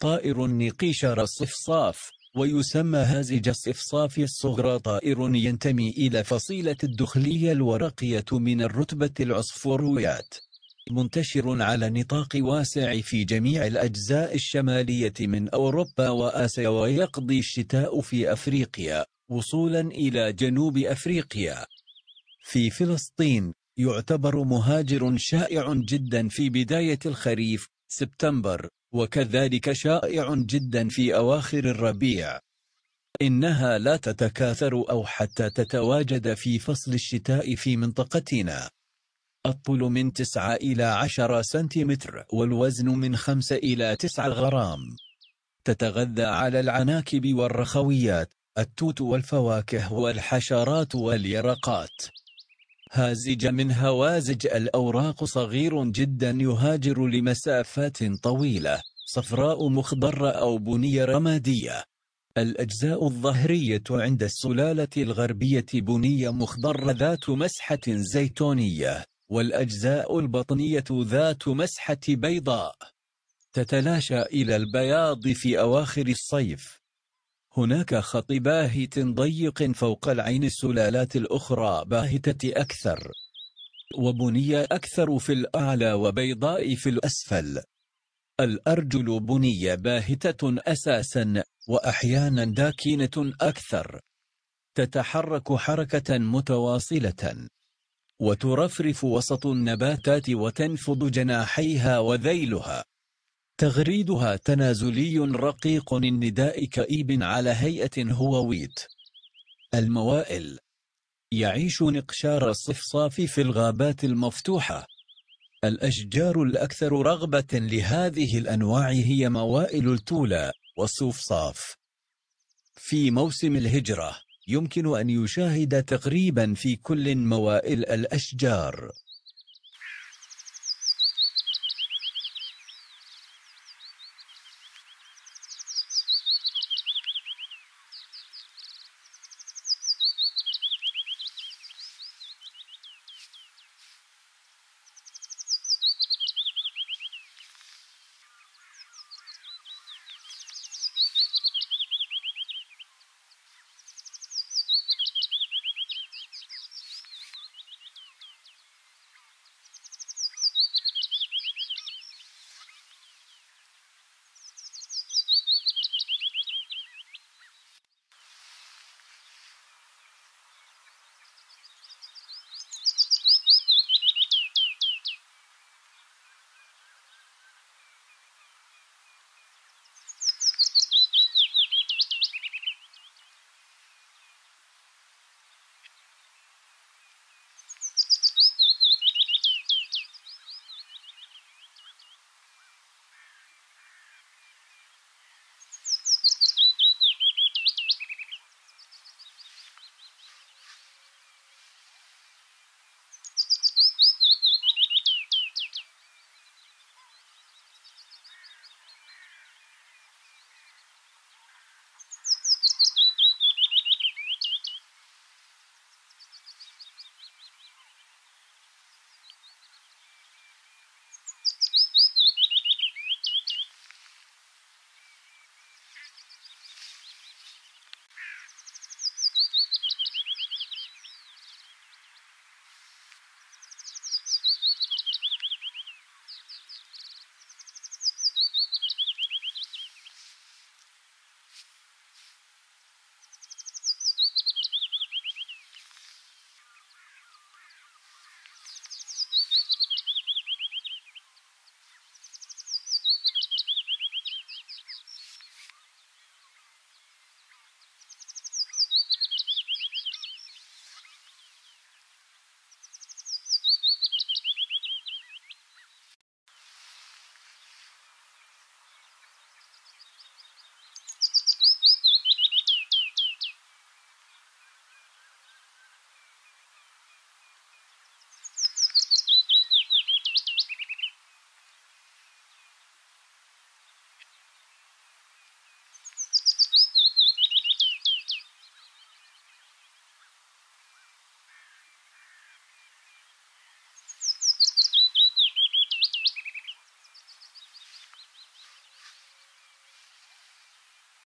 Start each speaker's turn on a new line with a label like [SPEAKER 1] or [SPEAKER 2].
[SPEAKER 1] طائر النقيشر الصفصاف ويسمى هازج الصفصاف الصغرى طائر ينتمي إلى فصيلة الدخلية الورقية من الرتبة العصفوريات منتشر على نطاق واسع في جميع الأجزاء الشمالية من أوروبا وآسيا ويقضي الشتاء في أفريقيا وصولا إلى جنوب أفريقيا في فلسطين يعتبر مهاجر شائع جدا في بداية الخريف سبتمبر وكذلك شائع جدا في أواخر الربيع إنها لا تتكاثر أو حتى تتواجد في فصل الشتاء في منطقتنا الطول من 9 إلى 10 سنتيمتر والوزن من 5 إلى 9 غرام تتغذى على العناكب والرخويات التوت والفواكه والحشرات واليرقات هازج من هوازج الأوراق صغير جدا يهاجر لمسافات طويلة صفراء مخضرة أو بنية رمادية الأجزاء الظهرية عند السلالة الغربية بنية مخضرة ذات مسحة زيتونية والأجزاء البطنية ذات مسحة بيضاء تتلاشى إلى البياض في أواخر الصيف هناك خط باهت ضيق فوق العين السلالات الأخرى باهتة أكثر وبني أكثر في الأعلى وبيضاء في الأسفل الأرجل بني باهتة أساسا وأحيانا داكنة أكثر تتحرك حركة متواصلة وترفرف وسط النباتات وتنفض جناحيها وذيلها تغريدها تنازلي رقيق النداء كئيب على هيئة هوويت الموائل يعيش نقشار الصفصاف في الغابات المفتوحة الأشجار الأكثر رغبة لهذه الأنواع هي موائل التولا والصفصاف في موسم الهجرة يمكن أن يشاهد تقريبا في كل موائل الأشجار